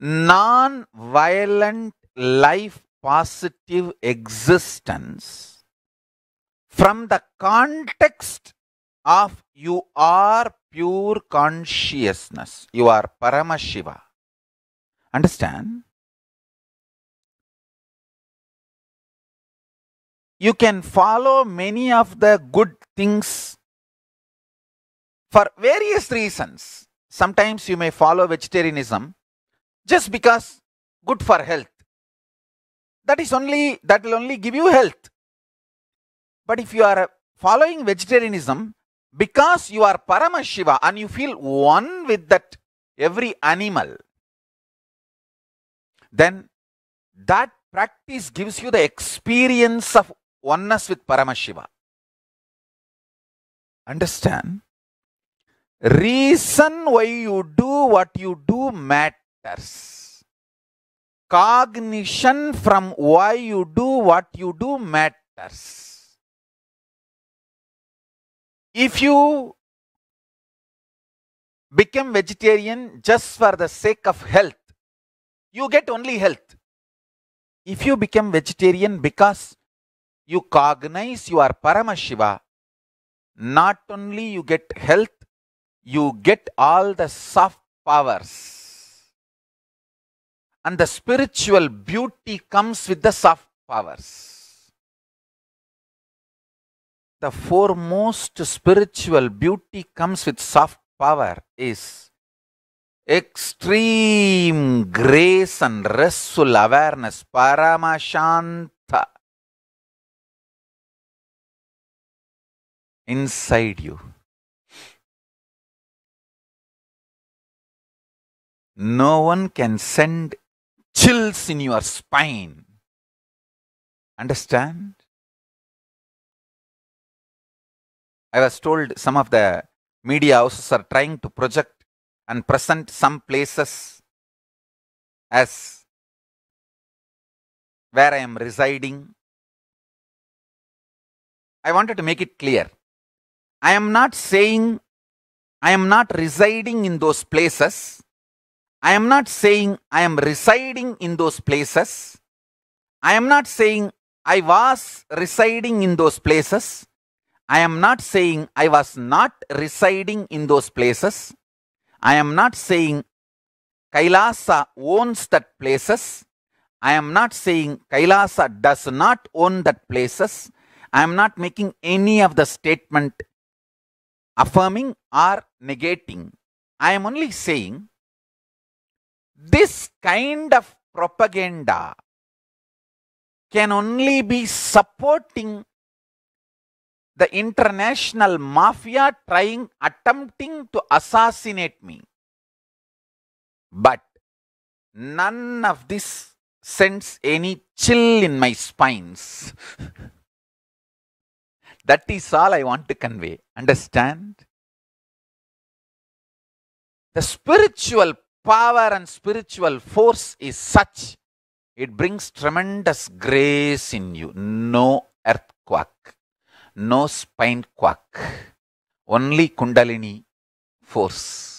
non violent life positive existence from the context of you are pure consciousness, you are Paramashiva. Understand? You can follow many of the good things for various reasons. Sometimes you may follow vegetarianism just because good for health. That is only, that will only give you health. But if you are following vegetarianism, because you are Paramashiva and you feel one with that every animal, then that practice gives you the experience of oneness with Paramashiva. Understand? Reason why you do what you do matters matters. Cognition from why you do what you do matters. If you become vegetarian just for the sake of health, you get only health. If you become vegetarian because you cognize you are Paramashiva, not only you get health, you get all the soft powers and the spiritual beauty comes with the soft powers. The foremost spiritual beauty comes with soft power is extreme grace and restful awareness, paramashanta, inside you. No one can send chills in your spine. Understand? I was told some of the media houses are trying to project and present some places as where I am residing. I wanted to make it clear. I am not saying I am not residing in those places. I am not saying I am residing in those places. I am not saying I was residing in those places. I am not saying I was not residing in those places. I am not saying Kailasa owns that places. I am not saying Kailasa does not own that places. I am not making any of the statement affirming or negating. I am only saying this kind of propaganda can only be supporting the international mafia trying, attempting to assassinate me. But none of this sends any chill in my spines. that is all I want to convey. Understand? The spiritual power and spiritual force is such, it brings tremendous grace in you. No earthquake, no spine quack. only Kundalini force.